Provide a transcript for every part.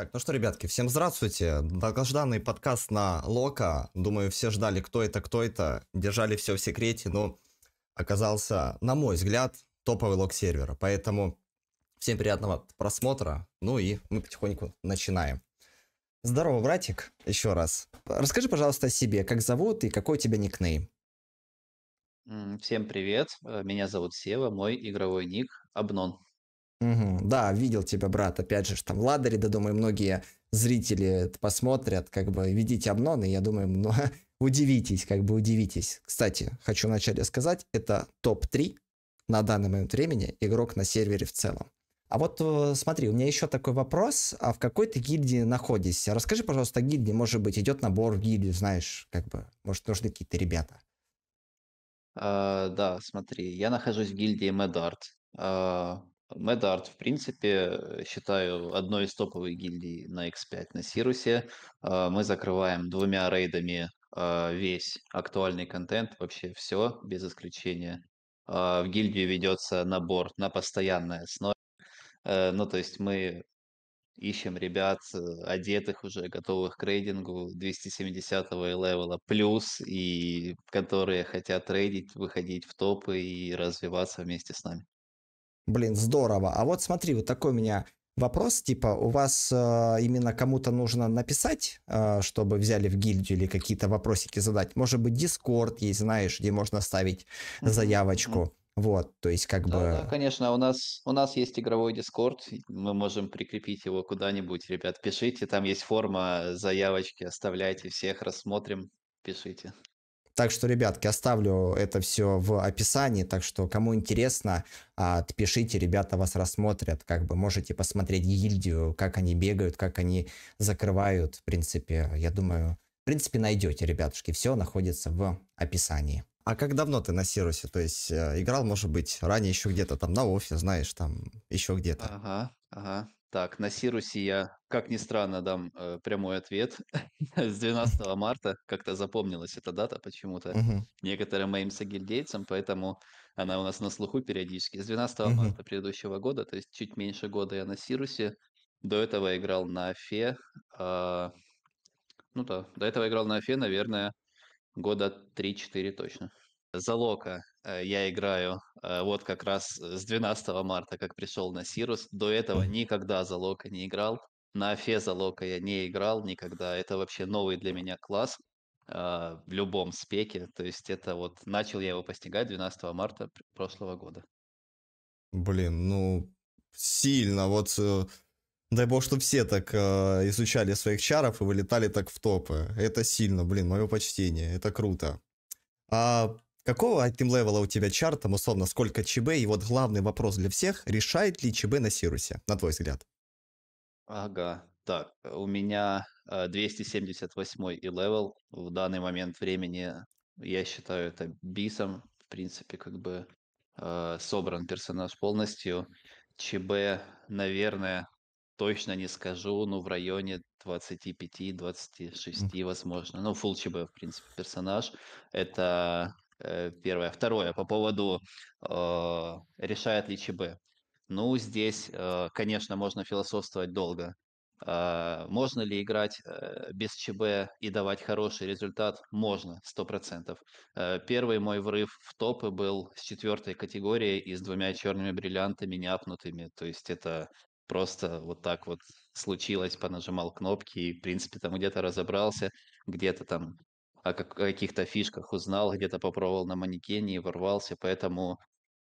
Так, ну что, ребятки, всем здравствуйте. Долгожданный подкаст на Лока. Думаю, все ждали, кто это, кто это. Держали все в секрете, но оказался, на мой взгляд, топовый лог сервера. Поэтому всем приятного просмотра. Ну и мы потихоньку начинаем. Здорово, братик, еще раз. Расскажи, пожалуйста, о себе. Как зовут и какой у тебя никнейм? Всем привет. Э, меня зовут Сева. Мой игровой ник Обнон. Угу, да, видел тебя, брат, опять же, там в Ладере, да, думаю, многие зрители посмотрят, как бы, видите Обнон, и я думаю, ну, удивитесь, как бы, удивитесь. Кстати, хочу вначале сказать, это топ-3 на данный момент времени игрок на сервере в целом. А вот э, смотри, у меня еще такой вопрос. А в какой ты гильдии находишься? Расскажи, пожалуйста, гильдии. Может быть, идет набор в гильдию, знаешь, как бы, может, нужны какие-то ребята. Uh, да, смотри, я нахожусь в гильдии Медарт. Uh, MedArt, в принципе, считаю одной из топовых гильдий на X5 на Сирусе. А, мы закрываем двумя рейдами а, весь актуальный контент, вообще все, без исключения. А, в гильдию ведется набор на постоянной основе. Э, ну, то есть мы ищем ребят, э, одетых уже, готовых к рейдингу 270-го левела плюс, и которые хотят трейдить, выходить в топы и развиваться вместе с нами. Блин, здорово. А вот смотри, вот такой у меня вопрос, типа, у вас э, именно кому-то нужно написать, э, чтобы взяли в гильдию или какие-то вопросики задать? Может быть, Дискорд есть, знаешь, где можно ставить mm-hmm. заявочку? Вот, то есть как да, бы... Да, конечно, у нас, у нас есть игровой Дискорд, мы можем прикрепить его куда-нибудь, ребят, пишите, там есть форма заявочки, оставляйте, всех рассмотрим, пишите. Так что, ребятки, оставлю это все в описании, так что кому интересно, а, пишите, ребята вас рассмотрят, как бы можете посмотреть гильдию, как они бегают, как они закрывают, в принципе, я думаю, в принципе, найдете, ребятушки, все находится в описании. А как давно ты на Сирусе? То есть э, играл, может быть, ранее еще где-то там на Офе, знаешь, там еще где-то. Ага, ага. Так, на Сирусе я, как ни странно, дам э, прямой ответ. С 12 марта как-то запомнилась эта дата почему-то некоторым моим сагильдейцам, поэтому она у нас на слуху периодически. С 12 марта предыдущего года, то есть чуть меньше года я на Сирусе. До этого играл на Афе. А, ну да, до этого играл на Афе, наверное, года 3-4 точно за Лока э, я играю э, вот как раз э, с 12 марта, как пришел на Сирус. До этого никогда за Лока не играл. На Афе за Лока я не играл никогда. Это вообще новый для меня класс в любом спеке. То есть это вот начал я его постигать 12 марта прошлого года. Блин, ну сильно. Вот дай бог, чтобы все так изучали своих чаров и вылетали так в топы. Это сильно, блин, мое почтение. Это круто. А Какого item левела у тебя чар, там условно, сколько ЧБ? И вот главный вопрос для всех, решает ли ЧБ на Сирусе, на твой взгляд? Ага, так, у меня 278 э, и левел в данный момент времени, э, я считаю это бисом, в принципе, как бы э, собран персонаж полностью. ЧБ, наверное, точно не скажу, но ну, в районе 25-26, возможно. Ну, full ЧБ, в принципе, персонаж. Это Э, первое. Второе, по поводу э, решает ли ЧБ. Ну, здесь, э, конечно, можно философствовать долго. Э, можно ли играть э, без ЧБ и давать хороший результат? Можно, 100%. Э, первый мой врыв в топы был с четвертой категории и с двумя черными бриллиантами неапнутыми. То есть это просто вот так вот случилось, понажимал кнопки и, в принципе, там где-то разобрался, где-то там о каких-то фишках узнал, где-то попробовал на манекене и ворвался, поэтому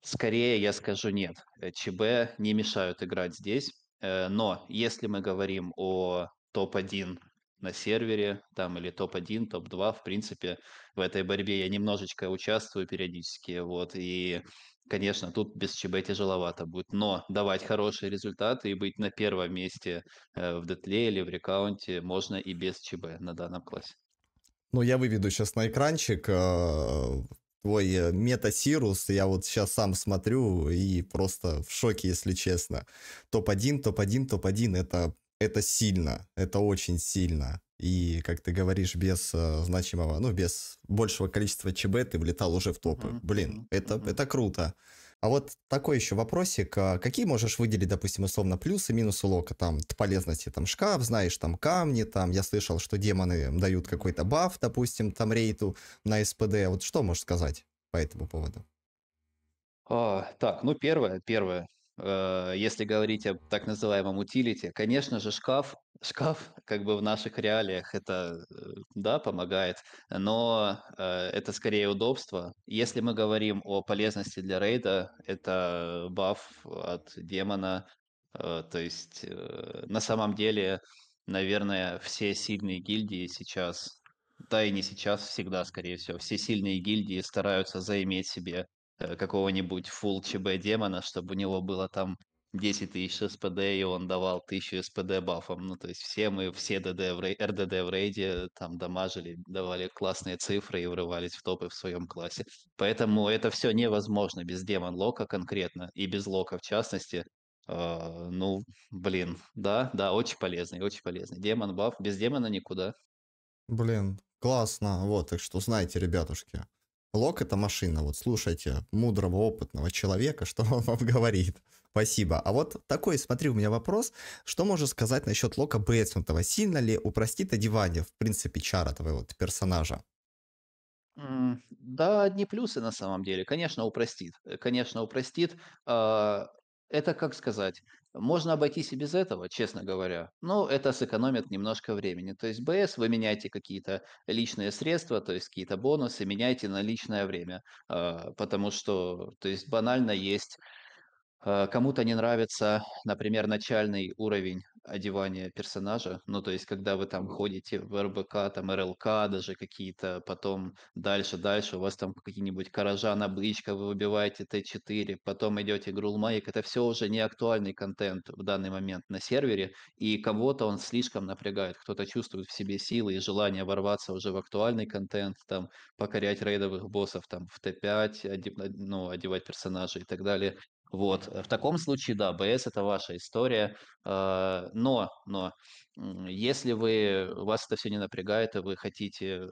скорее я скажу нет. Э, ЧБ не мешают играть здесь, э, но если мы говорим о топ-1 на сервере, там или топ-1, топ-2, в принципе, в этой борьбе я немножечко участвую периодически, вот, и, конечно, тут без ЧБ тяжеловато будет, но давать хорошие результаты и быть на первом месте э, в детле или в рекаунте можно и без ЧБ на данном классе. Ну, я выведу сейчас на экранчик э, твой э, метасирус. Я вот сейчас сам смотрю и просто в шоке, если честно. Топ-1, топ-1, топ-1 это, это сильно. Это очень сильно. И, как ты говоришь, без э, значимого, ну, без большего количества ЧБ ты влетал уже в топы. Блин, это, это круто. А вот такой еще вопросик. А какие можешь выделить, допустим, условно плюсы, минусы лока? Там полезности, там шкаф, знаешь, там камни, там я слышал, что демоны дают какой-то баф, допустим, там рейту на СПД. Вот что можешь сказать по этому поводу? А, так, ну первое, первое, Э, если говорить о так называемом утилите, конечно же, шкаф, шкаф как бы в наших реалиях это, э, да, помогает, но э, это скорее удобство. Если мы говорим о полезности для рейда, это баф от демона, то есть на самом деле, наверное, все сильные гильдии сейчас да и не сейчас, всегда, скорее всего. Все сильные гильдии стараются заиметь себе Э, какого-нибудь full ЧБ демона, чтобы у него было там 10 тысяч СПД, и он давал 1000 СПД бафом. Ну, то есть все мы, все ДД в рей... РДД в рейде там дамажили, давали классные цифры и врывались в топы в своем классе. Поэтому это все невозможно без демон лока конкретно, и без лока в частности. Э, ну, блин, да, да, очень полезный, очень полезный. Демон баф, без демона никуда. Блин, классно, вот, так что знаете, ребятушки. Лок — это машина. Вот слушайте мудрого, опытного человека, что он вам говорит. Спасибо. А вот такой, смотри, у меня вопрос. Что можно сказать насчет Лока Бейтсмонтова? Сильно ли упростит одевание, в принципе, чара твоего персонажа? да, одни плюсы на самом деле. Конечно, упростит. Э, конечно, упростит. А, это как сказать? Можно обойтись и без этого, честно говоря. Но это сэкономит немножко времени. То есть БС вы меняете какие-то личные средства, то есть какие-то бонусы, меняете на личное время. А, потому что, то есть банально есть а, Кому-то не нравится, например, начальный уровень одевания персонажа, ну, то есть, когда вы там ходите в РБК, там, РЛК даже какие-то, потом дальше, дальше, у вас там какие-нибудь Каражан, Обличка, вы выбиваете Т4, потом идете Грулмайк, это все уже не актуальный контент в данный момент на сервере, и кого-то он слишком напрягает, кто-то чувствует в себе силы и желание ворваться уже в актуальный контент, там, покорять рейдовых боссов, там, в Т5, ну, одевать персонажей и так далее, вот, в таком случае, да, БС это ваша история, а, но, но, если вы, вас это все не напрягает, и вы хотите э,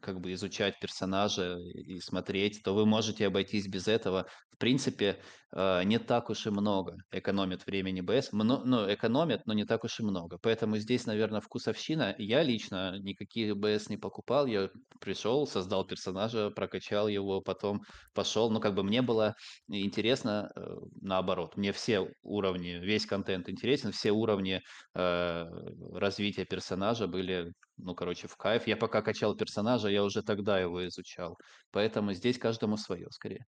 как бы изучать персонажа и смотреть, то вы можете обойтись без этого, в принципе, э, не так уж и много экономит времени БС. Мно, ну, экономит, но не так уж и много. Поэтому здесь, наверное, вкусовщина. Я лично никакие БС не покупал. Я пришел, создал персонажа, прокачал его, потом пошел. Ну, как бы мне было интересно э, наоборот. Мне все уровни, весь контент интересен, все уровни э, развития персонажа были, ну, короче, в кайф. Я пока качал персонажа, я уже тогда его изучал. Поэтому здесь каждому свое, скорее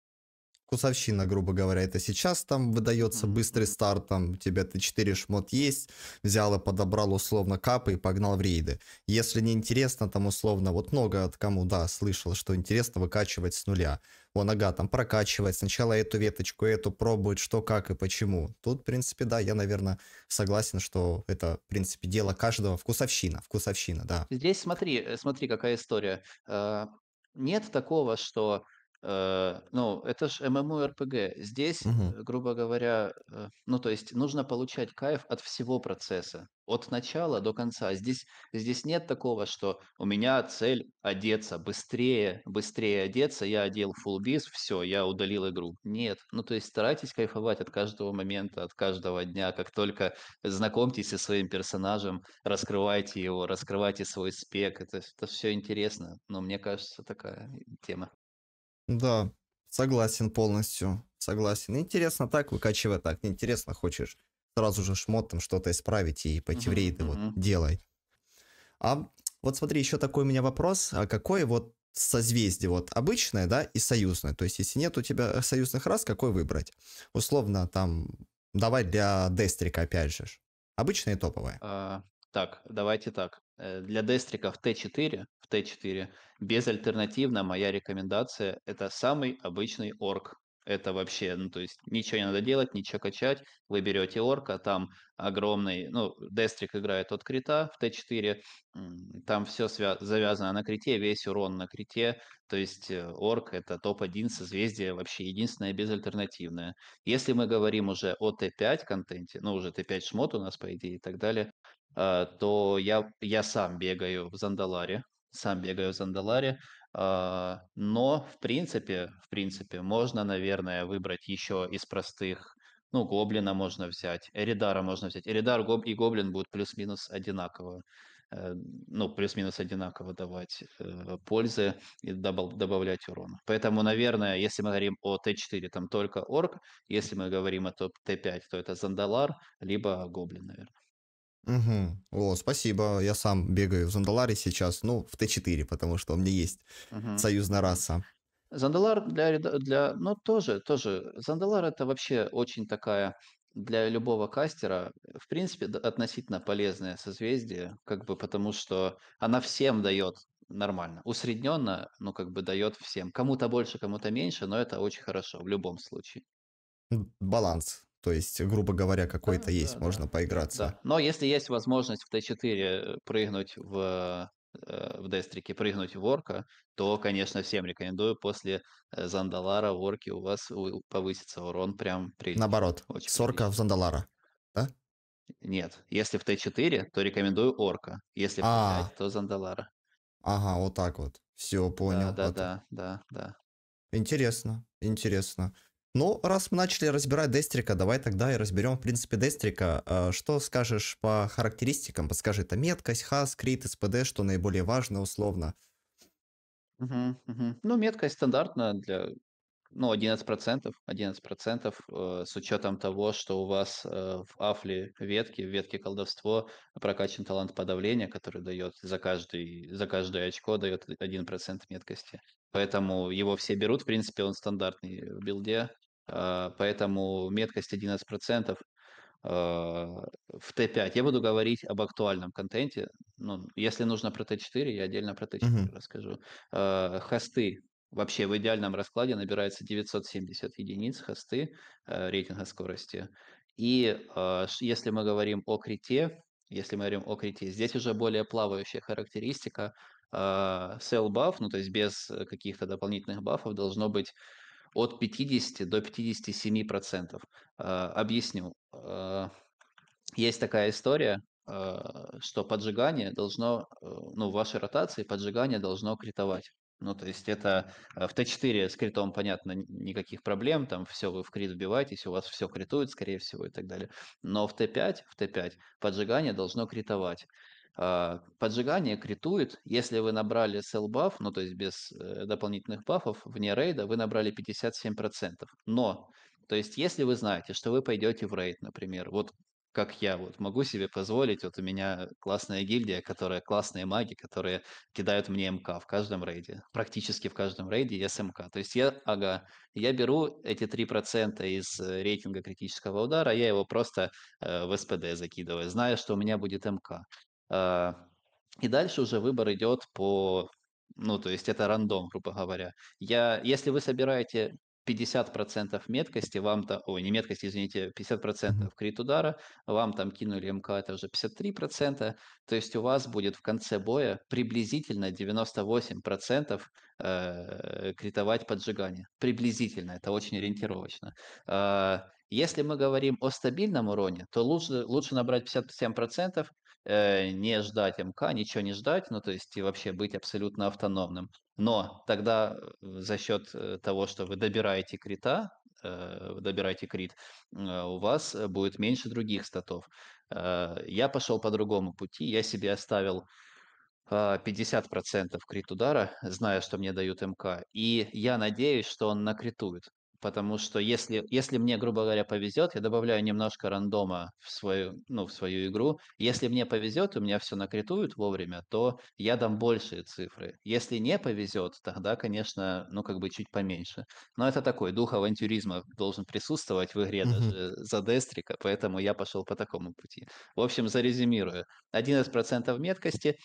вкусовщина, грубо говоря. Это сейчас там выдается быстрый старт, там у тебя ты 4 шмот есть, взял и подобрал условно капы и погнал в рейды. Если не интересно, там условно, вот много от кому, да, слышал, что интересно выкачивать с нуля. Вон, нога там прокачивать сначала эту веточку, эту пробовать, что, как и почему. Тут, в принципе, да, я, наверное, согласен, что это, в принципе, дело каждого. Вкусовщина, вкусовщина, да. Здесь смотри, э, смотри, какая история. Э, нет такого, что Э, ну, это же MMORPG. Здесь, Мгм. Э, грубо говоря, э, ну, то есть нужно получать кайф от всего процесса, от начала до конца. А здесь, здесь нет такого, что у меня цель одеться быстрее, быстрее одеться, я одел фулбис, все, я удалил игру. Нет. Ну, то есть старайтесь кайфовать от каждого момента, от каждого дня. Как только знакомьтесь со своим персонажем, раскрывайте его, раскрывайте свой спек. Это, это все интересно. Но мне кажется, такая тема. Да, согласен полностью. Согласен. Интересно так, выкачивай, так. Интересно, хочешь сразу же там что-то исправить и пойти uh в рейды вот делай. А вот смотри, еще такой у меня вопрос. А какой вот созвездие, вот обычное, да, и союзное. То есть, если нет у тебя союзных раз, какой выбрать? Условно, там, давай для Дестрика, опять же. Обычное и топовое. А, так, давайте так. Э, для дестриков Т4, в Т4, безальтернативно моя рекомендация – это самый обычный орг. Это вообще, ну, то есть ничего не надо делать, ничего качать. Вы берете орка, там огромный, ну, Дестрик играет от крита в Т4, там все свя- завязано на крите, весь урон на крите, то есть э, орк это топ-1 созвездие, вообще единственное безальтернативное. Если мы говорим уже о Т5 контенте, ну, уже Т5 шмот у нас, по идее, и так далее, Э, то я, я сам бегаю в Зандаларе, сам бегаю в Зандаларе, э, но в принципе, в принципе, можно, наверное, выбрать еще из простых ну, Гоблина можно взять, Эридара можно взять. Эридар гоб и Гоблин будут плюс-минус одинаково, э, ну, плюс-минус одинаково давать пользы и добавлять урона. Поэтому, наверное, если мы говорим о Т4, там только Орк. Если мы говорим о Т5, то это Зандалар, либо Гоблин, наверное. Угу. О, спасибо. Я сам бегаю в Зандаларе сейчас, ну, в Т4, потому что у меня есть угу. союзная раса. Зандалар для, для... Ну, тоже, тоже. Зандалар это вообще очень такая для любого кастера, в принципе, относительно полезное созвездие, как бы потому что она всем дает нормально. Усредненно, ну, как бы дает всем. Кому-то больше, кому-то меньше, но это очень хорошо в любом случае. Баланс. То есть, грубо говоря, какой-то да, есть, да, можно да. поиграться. Да. Но если есть возможность в Т4 прыгнуть в э, в дестрике прыгнуть в орка, то, конечно, всем рекомендую. После э, Зандалара в орке у вас повысится урон прям при... Наоборот, Очень с орка в Зандалара, да? Нет, если в Т4, то рекомендую орка. Если в а. Т5, то Зандалара. Ага, вот так вот. Все, понял. Да, да, да, да, да. Интересно, интересно. Ну, раз мы начали разбирать Дестрика, давай тогда и разберем, в принципе, Дестрика. А, что скажешь по характеристикам? Подскажи, это меткость, хас, крит, СПД, что наиболее важно условно? Угу, угу. Ну, меткость стандартная для ну, 11%, 11% э, с учетом того, что у вас э, в афле ветки, в ветке колдовство прокачан талант подавления, который дает за, каждый, за каждое очко дает 1% меткости. Поэтому его все берут, в принципе, он стандартный в билде, а, поэтому меткость 11% а, в Т5. Я буду говорить об актуальном контенте. Ну, если нужно про Т4, я отдельно про Т4 mm-hmm. расскажу. А, хосты Вообще в идеальном раскладе набирается 970 единиц хосты э, рейтинга скорости. И э, если мы говорим о крите, если мы говорим о крите, здесь уже более плавающая характеристика. Э, sell buff, ну то есть без э, каких-то дополнительных бафов, должно быть от 50 до 57 процентов. Э, объясню. Э, есть такая история, что поджигание должно, ну, в вашей ротации поджигание должно критовать. Ну, то есть это э, в Т4 с критом, понятно, никаких проблем, там все вы в крит вбиваетесь, у вас все критует, скорее всего, и так далее. Но в Т5, в Т5 поджигание должно критовать. А, поджигание критует, если вы набрали sell баф, ну то есть без э, дополнительных бафов, вне рейда вы набрали 57%. Но, то есть если вы знаете, что вы пойдете в рейд, например, вот как я вот могу себе позволить, вот у меня классная гильдия, которая классные маги, которые кидают мне МК в каждом рейде, практически в каждом рейде есть МК. То есть я, ага, я беру эти 3% из э, рейтинга критического удара, я его просто э, в СПД закидываю, зная, что у меня будет МК. Э, и дальше уже выбор идет по ну, то есть это рандом, грубо говоря. Я, если вы собираете 50% меткости вам-то, ой, не меткости, извините, 50% крит удара, вам там кинули МК, это уже 53%, то есть у вас будет в конце боя приблизительно 98% э, критовать поджигание. Приблизительно, это очень ориентировочно. А, если мы говорим о стабильном уроне, то лучше, лучше набрать 57%, э, не ждать МК, ничего не ждать, ну то есть и вообще быть абсолютно автономным. Но тогда э, за счет э, того, что вы добираете крита, э, добираете крит, э, у вас э, будет меньше других статов. Э, я пошел по другому пути, я себе оставил 50% крит удара, зная, что мне дают МК. И я надеюсь, что он накритует. Потому что если, если мне, грубо говоря, повезет, я добавляю немножко рандома в свою, ну, в свою игру. Если мне повезет, у меня все накритуют вовремя, то я дам большие цифры. Если не повезет, тогда, конечно, ну, как бы чуть поменьше. Но это такой дух авантюризма должен присутствовать в игре mm-hmm. даже за Дестрика, поэтому я пошел по такому пути. В общем, зарезюмирую. 11% меткости,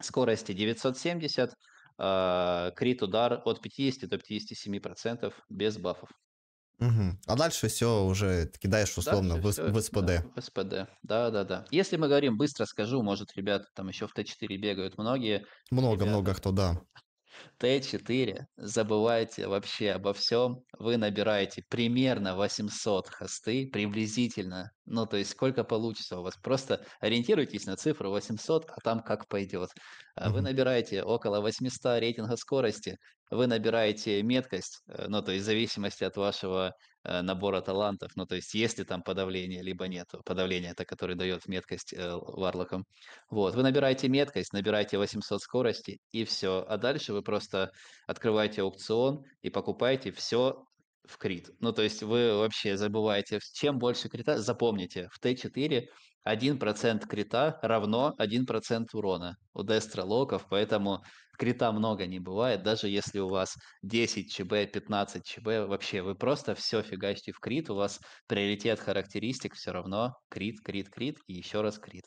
скорости 970, Э, крит-удар от 50 до 57% без бафов. Угу. А дальше все уже кидаешь условно в, все, в СПД. Да, в СПД, да-да-да. Если мы говорим, быстро скажу, может, ребята там еще в Т4 бегают многие. Много-много кто, да. Т4, забывайте вообще обо всем, вы набираете примерно 800 хосты, приблизительно ну, то есть сколько получится у вас. Просто ориентируйтесь на цифру 800, а там как пойдет. Э, вы набираете около 800 рейтинга скорости, вы набираете меткость, э, ну, то есть в зависимости от вашего э, набора талантов, ну, то есть есть ли там подавление, либо нет. Подавление – это который дает меткость варлокам. Вот, вы набираете меткость, набираете 800 скорости, и все. А дальше вы просто открываете аукцион и покупаете все в крит. Ну, то есть вы вообще забываете, чем больше крита, запомните, в Т4 1% крита равно 1% урона у дестролоков, поэтому крита много не бывает, даже если у вас 10 ЧБ, 15 ЧБ, вообще вы просто все фигачите в крит, у вас приоритет характеристик все равно крит, крит, крит и еще раз крит.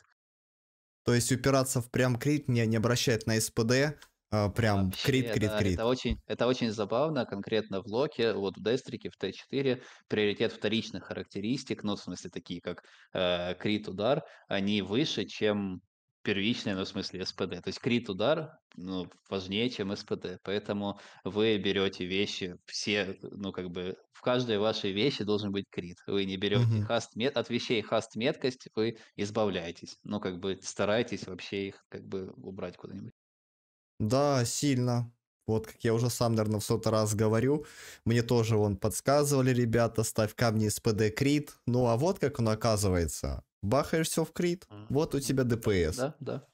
То есть упираться в прям крит не, не обращает на СПД, а, прям Вообще, крит, крит, да, крит. Это очень, это очень забавно, конкретно в локе, вот в дестрике, в Т4, приоритет вторичных характеристик, ну, в смысле, такие как э, крит, удар, они выше, чем первичные, ну, в смысле, СПД. То есть крит-удар ну, важнее, чем СПД. Поэтому вы берете вещи, все, ну, как бы, в каждой вашей вещи должен быть крит. Вы не берете хаст мет, от вещей хаст меткость вы избавляетесь. Ну, как бы, стараетесь вообще их, как бы, убрать куда-нибудь. Да, сильно. Вот, как я уже сам, наверное, в сотый раз говорю, мне тоже вон подсказывали, ребята, ставь камни из ПД крит. Ну, а вот как оно оказывается. Бахаешь все в крит, вот у тебя ДПС. Да, да.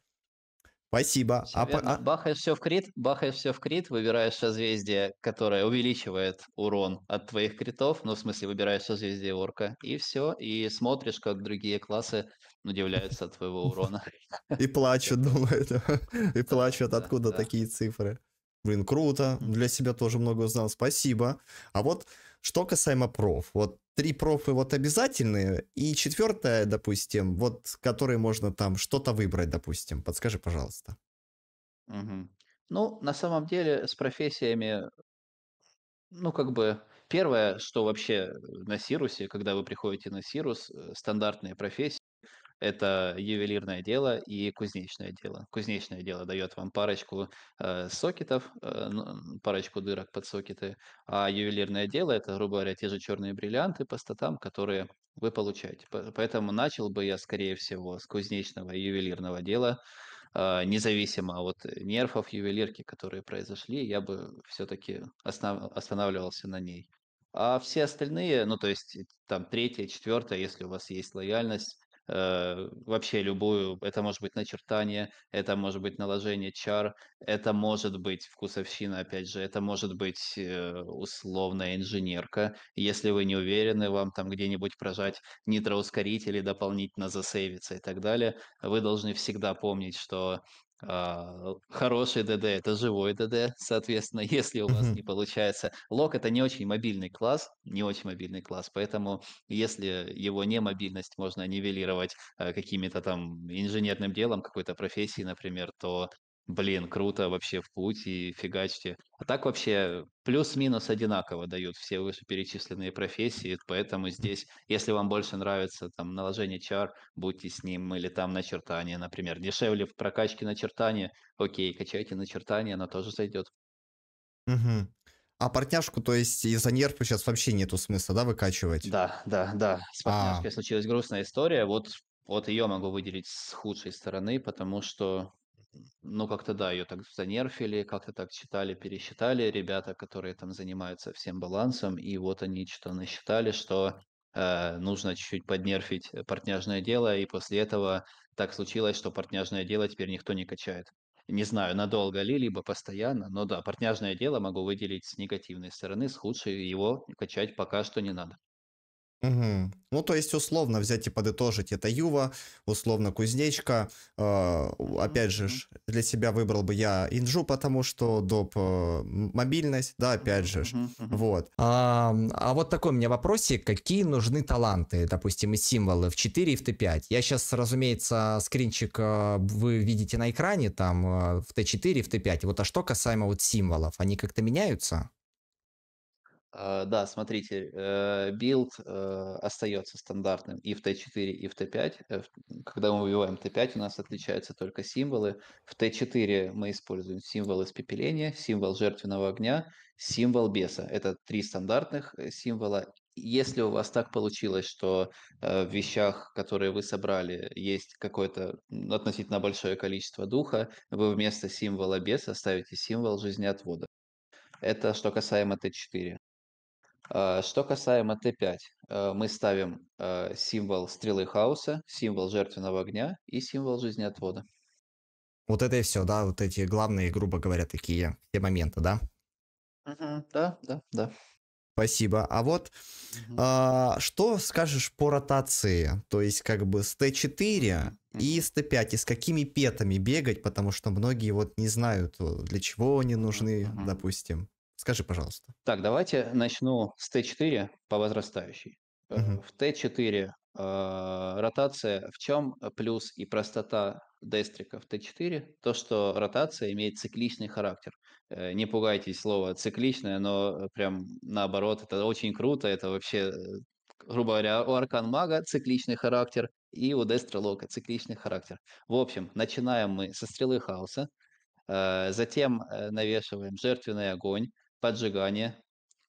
Спасибо. Все а, верно. а... Бахаешь все в крит, бахаешь все в крит, выбираешь созвездие, которое увеличивает урон от твоих критов, ну, в смысле, выбираешь созвездие орка, и все, и смотришь, как другие классы удивляются от твоего урона. И плачут, думают. И плачут, откуда такие цифры. Блин, круто. Для себя тоже много узнал. Спасибо. А вот что касаемо проф. Вот три профы вот обязательные. И четвертая, допустим, вот которые можно там что-то выбрать, допустим. Подскажи, пожалуйста. Ну, на самом деле с профессиями, ну, как бы, первое, что вообще на Сирусе, когда вы приходите на Сирус, э, стандартные профессии, это ювелирное дело и кузнечное дело. Кузнечное дело дает вам парочку э, сокетов, э, ну, парочку дырок под сокеты, а ювелирное дело это, грубо говоря, те же черные бриллианты по статам, которые вы получаете. Поэтому начал бы я, скорее всего, с кузнечного и ювелирного дела, а, независимо от нервов ювелирки, которые произошли, я бы все-таки останавливался на ней. А все остальные, ну то есть там третье, четвертое, если у вас есть лояльность, Э, вообще любую. Это может быть начертание, это может быть наложение чар, это может быть вкусовщина, опять же, это может быть э, условная инженерка. Если вы не уверены, вам там где-нибудь прожать нитроускорители дополнительно засейвиться и так далее, вы должны всегда помнить, что а, хороший ДД – это живой ДД, соответственно, если у вас не получается. Лок это не очень мобильный класс, не очень мобильный класс, поэтому если его не мобильность можно нивелировать э, какими-то там инженерным делом какой-то профессии, например, то Блин, круто вообще в путь и фигачьте. А так вообще плюс-минус одинаково дают все вышеперечисленные профессии, поэтому здесь, если вам больше нравится там наложение чар, будьте с ним, или там начертание, например. Дешевле в прокачке начертания, окей, качайте начертание, оно тоже зайдет. Угу. А партняшку, то есть из-за нервов сейчас вообще нету смысла, да, выкачивать? Да, да, да. С а. партняшкой а. случилась грустная история. Вот, вот ее могу выделить с худшей стороны, потому что ну, как-то да, ее так занерфили, как-то так читали, пересчитали ребята, которые там занимаются всем балансом, и вот они что то насчитали, что э, нужно чуть-чуть поднерфить э, партняжное дело, и после этого так случилось, что партняжное дело теперь никто не качает. Не знаю, надолго ли, либо постоянно, но да, партняжное дело могу выделить с негативной стороны, с худшей его качать пока что не надо. Угу. Ну, то есть, условно взять и подытожить, это Юва, условно Кузнечка. Э, опять же, для себя выбрал бы я Инжу, потому что доп. Э, мобильность, да, опять же. вот. А, а вот такой у меня вопросик, какие нужны таланты, допустим, и символы в 4 и в Т5? Я сейчас, разумеется, скринчик а, вы видите на экране, там, а, в Т4 и в Т5. Вот, а что касаемо вот символов, они как-то меняются? Э, да, смотрите, э, билд э, остается стандартным и в Т4, и в Т5. Когда мы убиваем Т5, у нас отличаются только символы. В Т4 мы используем символ испепеления, символ жертвенного огня, символ беса. Это три стандартных символа. Если у вас так получилось, что в вещах, которые вы собрали, есть какое-то относительно большое количество духа, вы вместо символа беса ставите символ жизнеотвода. Это что касаемо Т4. А, что касаемо Т5, э, мы ставим э, символ стрелы хаоса, символ жертвенного огня и символ жизнеотвода. Вот это и все, да, вот эти главные, грубо говоря, такие те моменты, да? Угу, да, да, да. Спасибо. А вот угу. а, что скажешь по ротации? То есть как бы с Т4 и с Т5, и с какими петами бегать, потому что многие вот не знают, э, для чего они нужны, угу. допустим. Скажи, пожалуйста. Так, давайте начну с Т4 по возрастающей. Угу. В Т4 э, ротация в чем э, плюс и простота дестрика в Т4? То, что ротация имеет цикличный характер. Э, не пугайтесь слова цикличное, но прям наоборот, это очень круто, это вообще э, грубо говоря, у Аркан Мага цикличный характер и у Дестра цикличный характер. В общем, начинаем мы со Стрелы Хаоса, затем навешиваем Жертвенный Огонь, поджигание.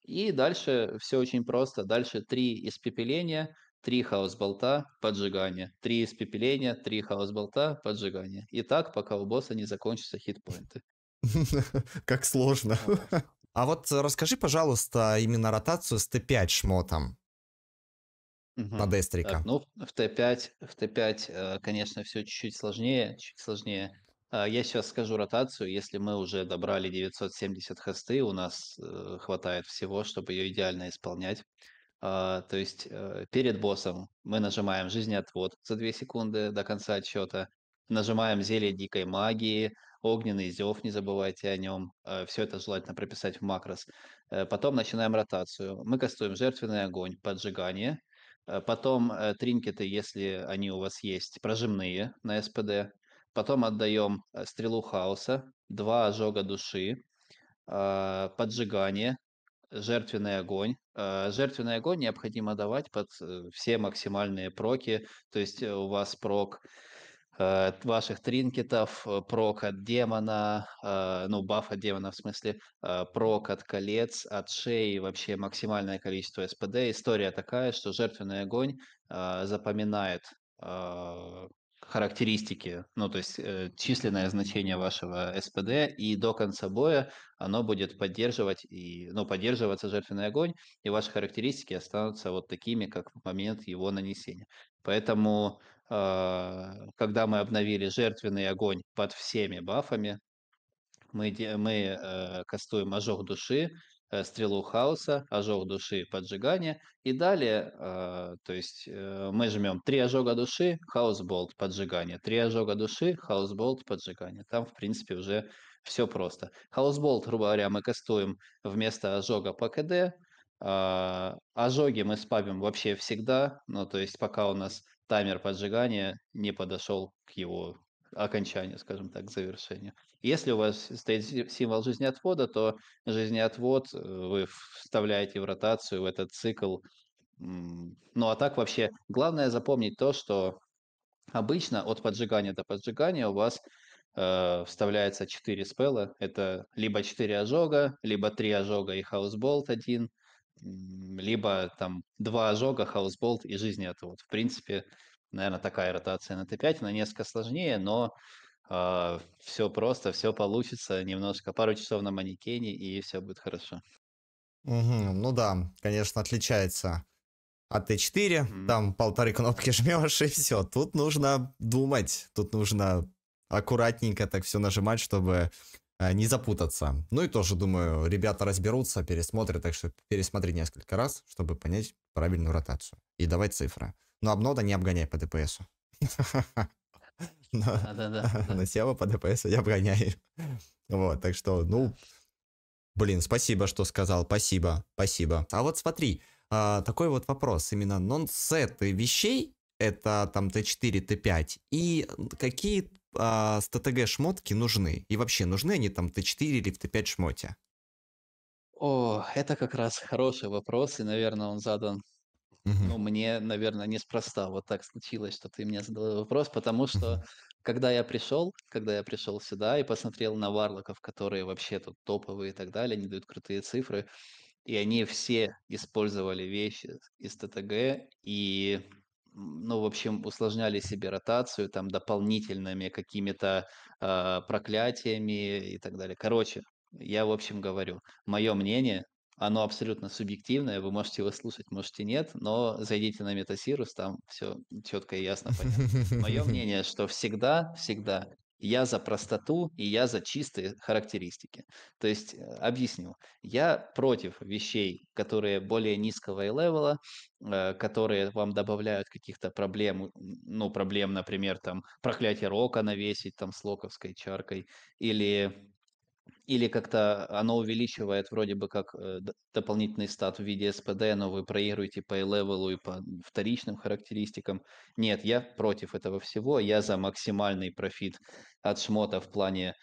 И дальше все очень просто. Дальше три испепеления, три хаос-болта, поджигание. Три испепеления, три хаос-болта, поджигание. И так, пока у босса не закончатся хитпоинты. Как сложно. А вот э, расскажи, пожалуйста, именно ротацию с Т5 шмотом угу. на ну, в Т5, в Т5, э, конечно, все чуть-чуть сложнее, чуть сложнее. Э, я сейчас скажу ротацию. Если мы уже добрали 970 хосты, у нас э, хватает всего, чтобы ее идеально исполнять. А, то есть э, перед боссом мы нажимаем жизнеотвод за 2 секунды до конца отсчета, нажимаем зелье дикой магии, огненный зев, не забывайте о нем. Все это желательно прописать в макрос. Потом начинаем ротацию. Мы кастуем жертвенный огонь, поджигание. Потом тринкеты, если они у вас есть, прожимные на СПД. Потом отдаем э, стрелу хаоса, два ожога души, а, поджигание, жертвенный огонь. А, жертвенный огонь необходимо давать под э, все максимальные проки, то есть э, у вас прок ваших тринкетов, прок от демона, а, ну, баф от демона в смысле, прок от колец, от шеи, вообще максимальное количество СПД. История такая, что жертвенный огонь запоминает характеристики, ну то есть э, численное значение вашего СПД, и до конца боя оно будет поддерживать и, ну, поддерживаться жертвенный огонь, и ваши характеристики останутся вот такими, как в момент его нанесения. Поэтому, э, когда мы обновили жертвенный огонь под всеми бафами, мы, мы э, кастуем ожог души, Э, стрелу хаоса, ожог души, поджигание. И далее, а, то есть э, мы жмем три ожога души, хаосболт, поджигание. три ожога души, хаосболт, поджигание. Там, в принципе, уже все просто. Хаосболт, грубо говоря, мы кастуем вместо ожога по КД. А, ожоги мы спабим вообще всегда, ну то есть пока у нас таймер поджигания не подошел к его окончанию, скажем так, к завершению. Если у вас стоит символ жизнеотвода, то жизнеотвод э, вы вставляете в ротацию, в этот цикл. Ну а так вообще, главное запомнить то, что обычно от поджигания до поджигания у вас э, вставляется 4 спела. Это либо 4 ожога, либо 3 ожога и хаусболт один, либо там 2 ожога, хаусболт и жизнеотвод. В принципе, наверное, такая ротация на Т5, она несколько сложнее, но э, а, все просто, все получится, немножко, пару часов на манекене, и все будет хорошо. Угу, ну да, конечно, отличается от Т4, угу. там полторы кнопки жмешь, и все. Тут нужно думать, тут нужно аккуратненько так все нажимать, чтобы э, не запутаться. Ну и тоже, думаю, ребята разберутся, пересмотрят, так что пересмотри несколько раз, чтобы понять правильную ротацию. И давать цифры. Но обнода не обгоняй по ДПСу. На Сева по ДПСу я обгоняю. Вот, так что, ну, блин, спасибо, что сказал, спасибо, спасибо. А вот смотри, а, такой вот вопрос, именно нонсеты вещей, это там Т4, Т5, и какие а, с ТТГ шмотки нужны? И вообще, нужны они там Т4 или в Т5 шмоте? О, это как раз хороший вопрос, и, наверное, он задан Угу. Ну, мне, наверное, неспроста вот так случилось, что ты мне задал вопрос, потому что когда я пришел, когда я пришел сюда и посмотрел на варлоков, которые вообще тут топовые и так далее, они дают крутые цифры, и они все использовали вещи из ТТГ и ну, в общем, усложняли себе ротацию там дополнительными какими-то э, проклятиями и так далее. Короче, я, в общем, говорю, мое мнение, оно абсолютно субъективное, вы можете его слушать, можете нет, но зайдите на Метасирус, там все четко и ясно понятно. Мое мнение, что всегда, всегда я за простоту и я за чистые характеристики. То есть, э, объясню, я против вещей, которые более низкого и левела, э, которые вам добавляют каких-то проблем, ну, проблем, например, там, проклятие рока навесить там с локовской чаркой или или как-то оно увеличивает вроде бы как э, дополнительный стат в виде СПД, но вы проигрываете по левелу и по вторичным характеристикам. Нет, я против этого всего, я за максимальный профит от шмота в плане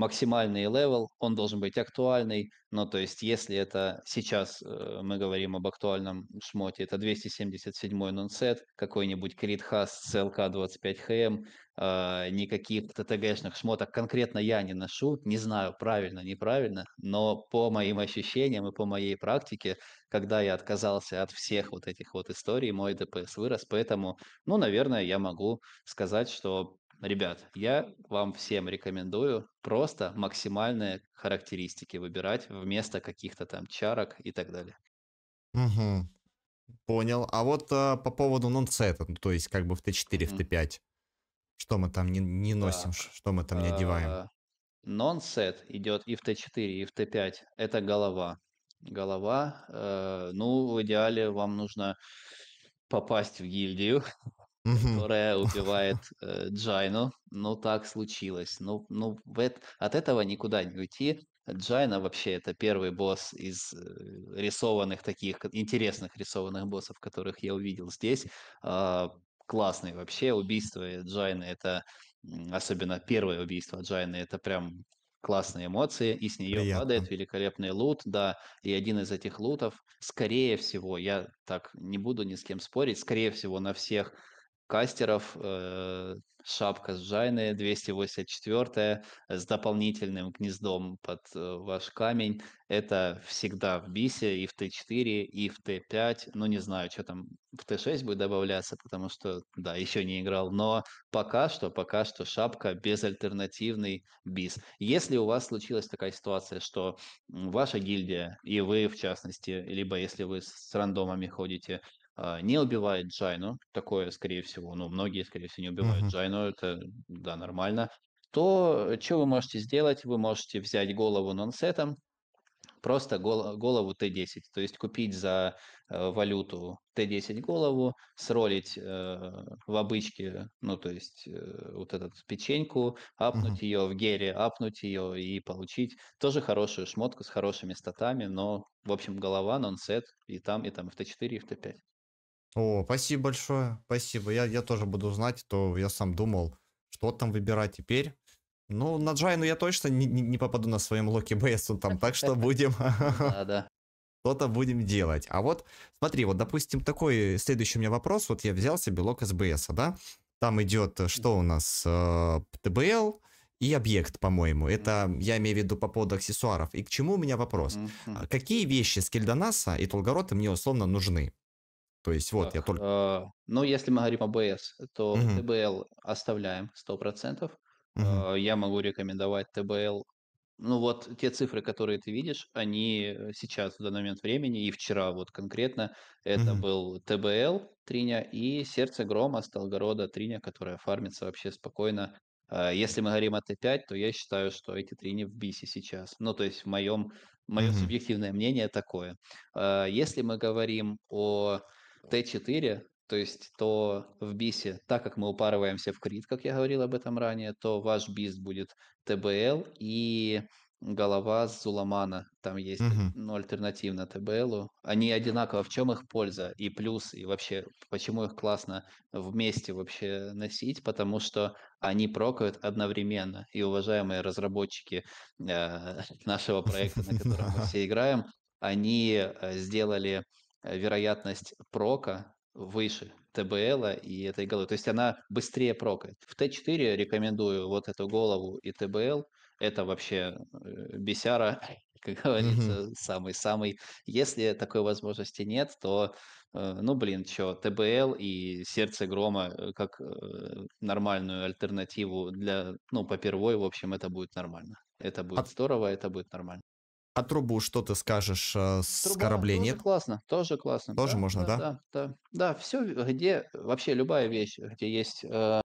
максимальный левел, он должен быть актуальный. но ну, то есть, если это сейчас э, мы говорим об актуальном шмоте, это 277-й нонсет, какой-нибудь Крит Хас CLK25HM, э, никаких ТТГшных шмоток конкретно я не ношу, не знаю, правильно, неправильно, но по моим ощущениям и по моей практике, когда я отказался от всех вот этих вот историй, мой ДПС вырос, поэтому, ну, наверное, я могу сказать, что Ребят, я вам всем рекомендую просто максимальные характеристики выбирать вместо каких-то там чарок и так далее. Угу. Понял. А вот а, по поводу нонсета, ну, то есть как бы в Т4, угу. в Т5, что мы там не, не носим, так. что мы там не одеваем? А, нонсет идет и в Т4, и в Т5. Это голова. Голова, э, ну, в идеале вам нужно попасть в гильдию, угу. которая убивает э, Джайну. Ну, так случилось. Ну, ну это, от этого никуда не уйти. Джайна вообще это первый босс из э, рисованных таких, интересных рисованных боссов, которых я увидел здесь. Э, а, классный вообще. Убийство Джайны это, особенно первое убийство Джайны, это прям классные эмоции, и с нее Приятно. падает великолепный лут, да, и один из этих лутов, скорее всего, я так не буду ни с кем спорить, скорее всего, на всех кастеров, э, шапка с Жайны 284 с дополнительным гнездом под э, ваш камень. Это всегда в бисе и в Т4, и в Т5. Ну, не знаю, что там в Т6 будет добавляться, потому что, да, еще не играл. Но пока что, пока что шапка безальтернативный бис. Если у вас случилась такая ситуация, что ваша гильдия, и вы в частности, либо если вы с рандомами ходите, а, не убивает Джайну, такое, скорее всего, ну, многие, скорее всего, не убивают uh-huh. Джайну, это, да, нормально, то э, что вы можете сделать? Вы можете взять голову нонсетом, просто гол, голову Т10, то есть купить за э, валюту Т10 голову, сролить э, в обычке, ну, то есть э, вот эту печеньку, апнуть uh-huh. ее в геле, апнуть ее и получить тоже хорошую шмотку с хорошими статами, но, в общем, голова, нонсет и там, и там, и в Т4, и в Т5. О, спасибо большое, спасибо. Я, я тоже буду знать, то я сам думал, что там выбирать теперь. Ну, на Джайну я точно не, не попаду на своем Локи Бейсу там, так что будем... Что-то будем делать. А вот, смотри, вот, допустим, такой следующий у меня вопрос. Вот я взял себе лок СБС, да? Там идет, э, что у нас, э, ТБЛ, и объект, по-моему. Это я имею в виду по поводу аксессуаров. И к чему у меня вопрос? А какие вещи с Кельдонаса и Толгорота мне условно нужны? То есть вот так, я только... Э, ну, если мы говорим об БС, то угу. ТБЛ оставляем 100%. Угу. Э, я могу рекомендовать TBL. Ну вот те цифры, которые ты видишь, они э, сейчас, в данный момент времени, и вчера вот конкретно, это угу. был TBL Триня и Сердце Грома Сталгорода Триня, которая фармится вообще спокойно. Э, если мы говорим о Т5, то я считаю, что эти трини в бисе сейчас. Ну, то есть в моем, мое Угу. субъективное мнение такое. Э, если мы говорим о Т4, то есть то в бисе, так как мы упарываемся в крит, как я говорил об этом ранее, то ваш бис будет ТБЛ и голова с Зуламана. Там есть угу. ну, альтернативно ТБЛу. Они одинаково. В чем их польза? И плюс, и вообще, почему их классно вместе вообще носить? Потому что они прокают одновременно. И уважаемые разработчики э, нашего проекта, на котором мы все играем, они э, сделали Э, вероятность прока выше ТБЛ и этой головы. То есть она быстрее прокает. В Т4 рекомендую вот эту голову и ТБЛ. Это вообще э, бесяра, как говорится, самый-самый. Mm-hmm. Если такой возможности нет, то, э, ну, блин, что, ТБЛ и сердце грома как нормальную альтернативу для, ну, по первой, в общем, это будет нормально. Это а будет а... здорово, это будет нормально. А трубу что ты скажешь э, с Труба кораблей тоже нет? классно, тоже классно. Тоже да, можно, да? Да, да, да. да все, где вообще любая вещь, где есть э,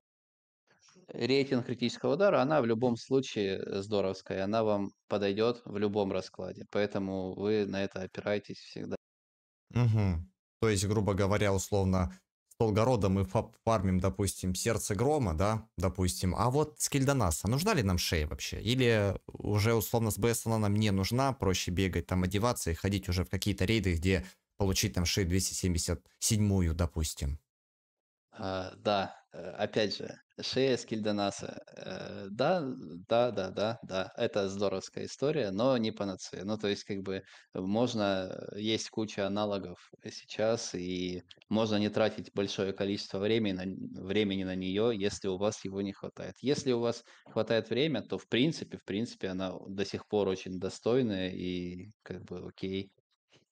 рейтинг критического удара, она в любом случае э, здоровская, она вам подойдет в любом раскладе, поэтому вы на это опираетесь всегда. Угу. То есть, грубо говоря, условно, Солгорода мы фармим, допустим, Сердце Грома, да, допустим. А вот Скельдонаса, нужна ли нам шея вообще? Или уже условно с БС она нам не нужна, проще бегать, там одеваться и ходить уже в какие-то рейды, где получить там шею 277, допустим да, опять же, шея Скильдонаса. Да, да, да, да, да, это здоровская история, но не панацея. Ну, то есть, как бы, можно, есть куча аналогов сейчас, и можно не тратить большое количество времени на, времени на нее, если у вас его не хватает. Если у вас хватает время, то, в принципе, в принципе, она до сих пор очень достойная и, как бы, окей.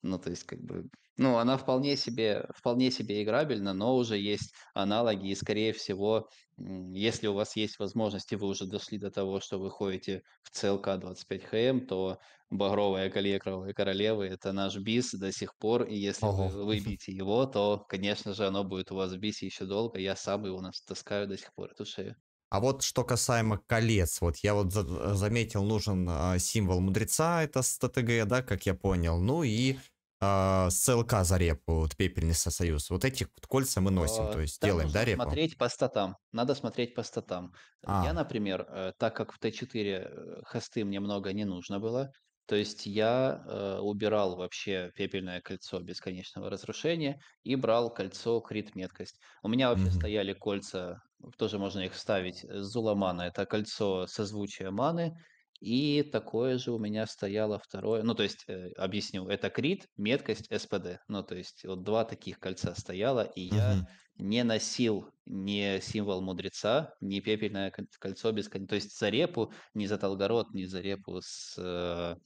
Ну, то есть, как бы, ну, она вполне себе, вполне себе играбельна, но уже есть аналоги, и, скорее всего, если у вас есть возможности, вы уже дошли до того, что вы ходите в ЦЛК 25ХМ, эм, то багровая колея кровавой королевы – это наш бис до сих пор, и если Ого. вы выбьете его, то, конечно же, оно будет у вас в бисе еще долго, я сам его таскаю до сих пор, эту шею. А вот что касаемо колец, вот я вот заметил, нужен а, символ мудреца, это с ТТГ, да, как я понял, ну и э, с ЦЛК за репу, вот, пепельный союз. Вот эти вот кольца мы носим, а, то есть Там делаем, да, репу? смотреть по статам. Надо смотреть по статам. А. Я, например, э, так как в Т4 э, хосты мне много не нужно было, то есть я э, убирал вообще пепельное кольцо бесконечного разрушения и брал кольцо крит меткость. У меня вообще mm-hmm. стояли кольца, тоже можно их вставить, зуламана Это кольцо созвучия маны и такое же у меня стояло второе. Ну, то есть, э, объясню, это крит, меткость, СПД. Ну, то есть, вот два таких кольца стояло, и угу. я не носил ни символ мудреца, ни пепельное кольцо без... То есть, за репу, ни за Толгород, ни за репу с э,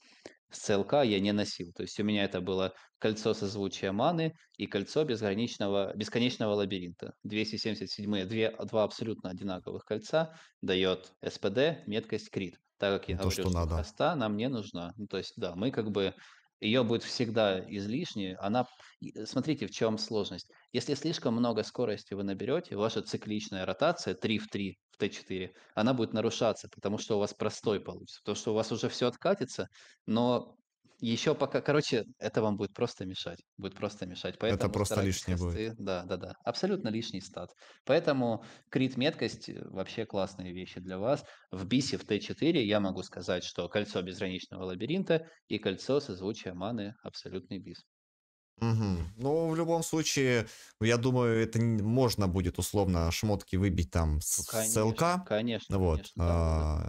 с ЦЛК я не носил. То есть у меня это было кольцо созвучия маны и кольцо безграничного, бесконечного лабиринта. 277-е, две, два абсолютно одинаковых кольца дает СПД, меткость, крит. Так как я То, говорю, что, что надо. хоста нам не нужна. Ну, то есть, да, мы как бы ее будет всегда излишне. Она, э, смотрите, в чем сложность. Если слишком много скорости вы наберете, ваша цикличная ротация 3 в 3 в Т4, она будет нарушаться, потому что у вас простой получится, потому что у вас уже все откатится, но еще пока, короче, это вам будет просто мешать. Будет просто мешать. Поэтому это просто лишний будет. Да, да, да. Абсолютно лишний стат. Поэтому крит меткость э, вообще классные вещи для вас. В бисе в Т4 я могу сказать, что кольцо безграничного лабиринта и кольцо созвучия маны абсолютный бис. Угу. Ну, в любом случае, я думаю, это не, можно будет условно шмотки выбить там ну, с, конечно, с ЛК. Конечно. Вот. Конечно, да, да.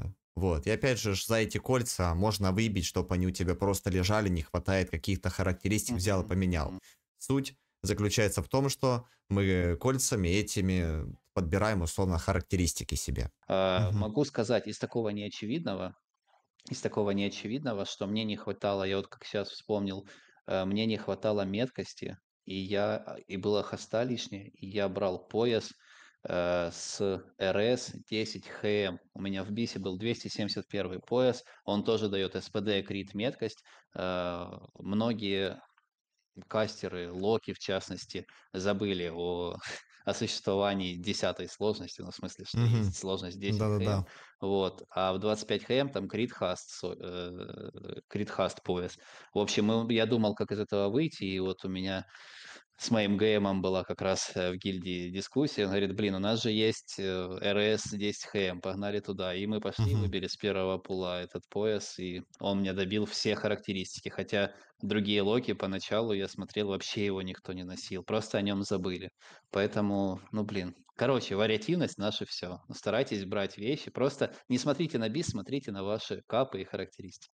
А, вот, и опять же, за эти кольца можно выбить, чтобы они у тебя просто лежали, не хватает каких-то характеристик, взял и поменял. Суть заключается в том, что мы кольцами этими подбираем условно характеристики себе. А, могу сказать, из такого неочевидного, из такого неочевидного, что мне не хватало, я вот как сейчас вспомнил, э, мне не хватало меткости, и я, и было хоста лишнее, и я брал пояс – Э, с РС-10ХМ. У меня в бисе был 271 пояс, он тоже дает СПД, крит, меткость. Э, многие кастеры, локи в частности, забыли о, о существовании десятой сложности, ну, в смысле, что mm-hmm. есть сложность 10 да, хм, да, да. вот, а в 25 хм там крит хаст, э, крит хаст пояс. В общем, я думал, как из этого выйти, и вот у меня с моим ГМом была как раз э, в гильдии дискуссия. Он говорит, блин, у нас же есть э, РС 10ХМ, погнали туда. И мы пошли, uh-huh. выбили с первого пула этот пояс, и он мне добил все характеристики. Хотя другие локи поначалу я смотрел, вообще его никто не носил, просто о нем забыли. Поэтому, ну блин, короче, вариативность наше все. Старайтесь брать вещи, просто не смотрите на бис, смотрите на ваши капы и характеристики.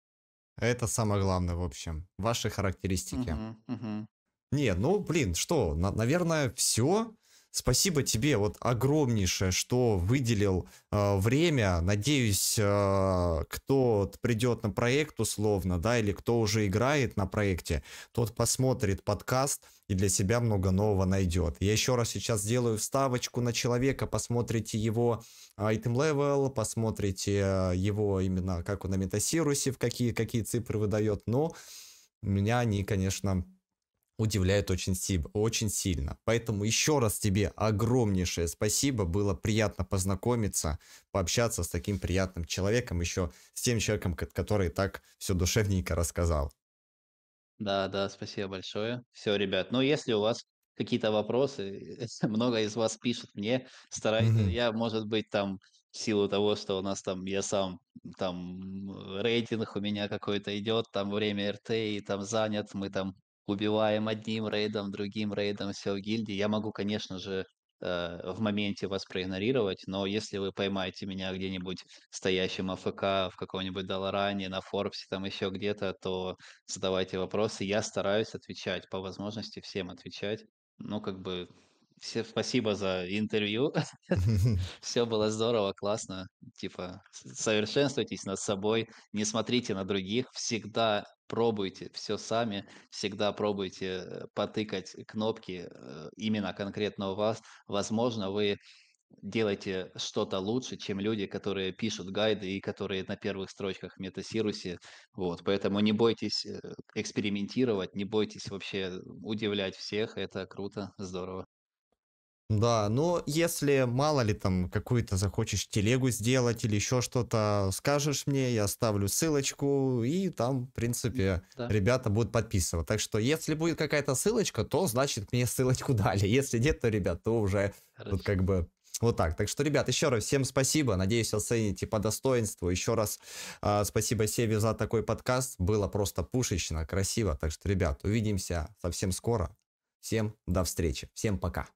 Это самое главное, в общем, ваши характеристики. Uh-huh, uh-huh. Не, ну, блин, что, на, наверное, все. Спасибо тебе вот огромнейшее, что выделил э, время. Надеюсь, э, кто придет на проект условно, да, или кто уже играет на проекте, тот посмотрит подкаст и для себя много нового найдет. Я еще раз сейчас сделаю вставочку на человека, посмотрите его а, item level, посмотрите его именно, как он на метасирусе, в какие, какие цифры выдает. Но меня они, конечно, удивляет очень, сильно, очень сильно. Поэтому еще раз тебе огромнейшее спасибо. Было приятно познакомиться, пообщаться с таким приятным человеком, еще с тем человеком, который так все душевненько рассказал. Да, да, спасибо большое. Все, ребят, ну если у вас какие-то вопросы, много из вас пишут мне, стараюсь, mm-hmm. я, может быть, там в силу того, что у нас там, я сам, там, рейтинг у меня какой-то идет, там время РТ, и там занят, мы там убиваем одним рейдом, другим рейдом все в гильдии. Я могу, конечно же, э, в моменте вас проигнорировать, но если вы поймаете меня где-нибудь стоящим АФК в каком-нибудь Долоране, на Форбсе, там еще где-то, то задавайте вопросы. Я стараюсь отвечать, по возможности всем отвечать. Ну, как бы, все, спасибо за интервью. Все было здорово, классно. Типа, совершенствуйтесь над собой, не смотрите на других. Всегда пробуйте все сами, всегда пробуйте э, потыкать кнопки э, именно конкретно у вас. Возможно, вы делаете что-то лучше, чем люди, которые пишут гайды и которые на первых строчках в метасирусе. Вот, поэтому не бойтесь э, экспериментировать, не бойтесь вообще удивлять всех. Это круто, здорово. Да, но если мало ли там какую-то захочешь телегу сделать или еще что-то, скажешь мне, я оставлю ссылочку, и там, в принципе, да. ребята будут подписывать. Так что, если будет какая-то ссылочка, то значит мне ссылочку дали. Если нет, то, ребят, то уже Хорошо. тут как бы вот так. Так что, ребят, еще раз всем спасибо. Надеюсь, оцените по достоинству. Еще раз э, спасибо Севе за такой подкаст. Было просто пушечно, красиво. Так что, ребят, увидимся совсем скоро. Всем до встречи. Всем пока.